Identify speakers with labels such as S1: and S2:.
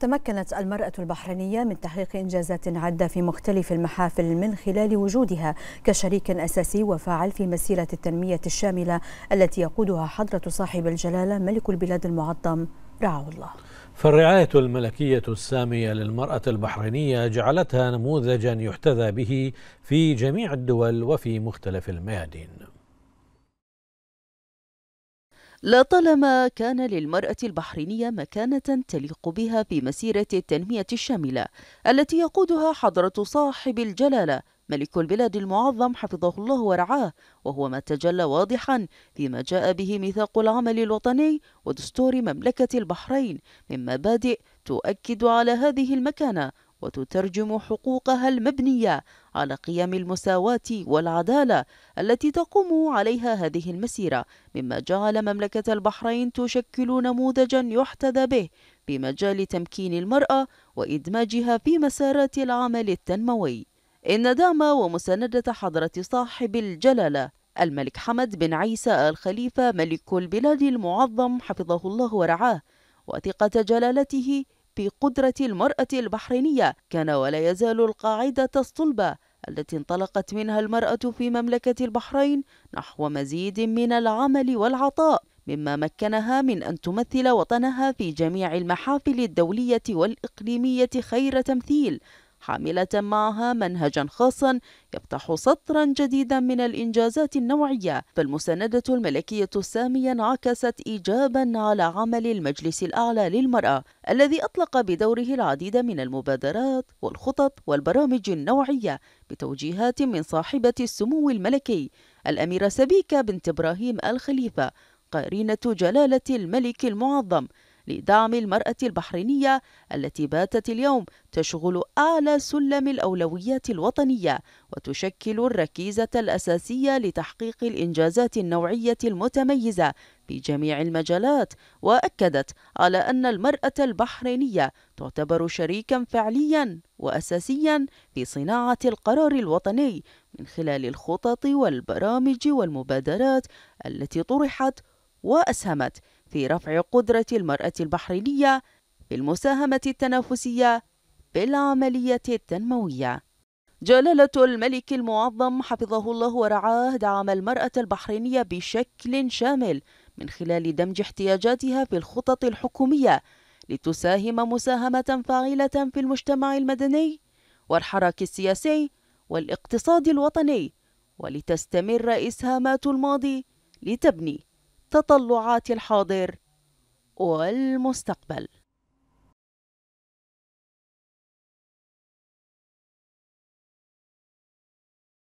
S1: تمكنت المرأة البحرينية من تحقيق إنجازات عدة في مختلف المحافل من خلال وجودها كشريك أساسي وفاعل في مسيرة التنمية الشاملة التي يقودها حضرة صاحب الجلالة ملك البلاد المعظم رعاه الله فالرعاية الملكية السامية للمرأة البحرينية جعلتها نموذجا يحتذى به في جميع الدول وفي مختلف الميادين لطالما كان للمرأة البحرينية مكانة تليق بها في مسيرة التنمية الشاملة التي يقودها حضرة صاحب الجلالة ملك البلاد المعظم حفظه الله ورعاه وهو ما تجلى واضحا فيما جاء به ميثاق العمل الوطني ودستور مملكة البحرين من مبادئ تؤكد على هذه المكانة وتترجم حقوقها المبنية على قيم المساواة والعدالة التي تقوم عليها هذه المسيرة مما جعل مملكة البحرين تشكل نموذجا يحتذى به في مجال تمكين المرأة وإدماجها في مسارات العمل التنموي إن دعم ومساندة حضرة صاحب الجلالة الملك حمد بن عيسى الخليفة ملك البلاد المعظم حفظه الله ورعاه وثقة جلالته بقدرة المرأة البحرينية كان ولا يزال القاعدة الصلبة التي انطلقت منها المرأة في مملكة البحرين نحو مزيد من العمل والعطاء مما مكنها من أن تمثل وطنها في جميع المحافل الدولية والإقليمية خير تمثيل حاملة معها منهجا خاصا يفتح سطرا جديدا من الإنجازات النوعية فالمساندة الملكية السامية انعكست إيجابا على عمل المجلس الأعلى للمرأة الذي أطلق بدوره العديد من المبادرات والخطط والبرامج النوعية بتوجيهات من صاحبة السمو الملكي الأميرة سبيكة بنت إبراهيم الخليفة قارنة جلالة الملك المعظم لدعم المرأة البحرينية التي باتت اليوم تشغل أعلى سلم الأولويات الوطنية وتشكل الركيزة الأساسية لتحقيق الإنجازات النوعية المتميزة في جميع المجالات وأكدت على أن المرأة البحرينية تعتبر شريكا فعليا وأساسيا في صناعة القرار الوطني من خلال الخطط والبرامج والمبادرات التي طرحت وأسهمت في رفع قدرة المرأة البحرينية في المساهمة التنافسية في العملية التنموية. جلالة الملك المعظم حفظه الله ورعاه دعم المرأة البحرينية بشكل شامل من خلال دمج احتياجاتها في الخطط الحكومية لتساهم مساهمة فاعلة في المجتمع المدني والحراك السياسي والاقتصاد الوطني ولتستمر إسهامات الماضي لتبني تطلعات الحاضر والمستقبل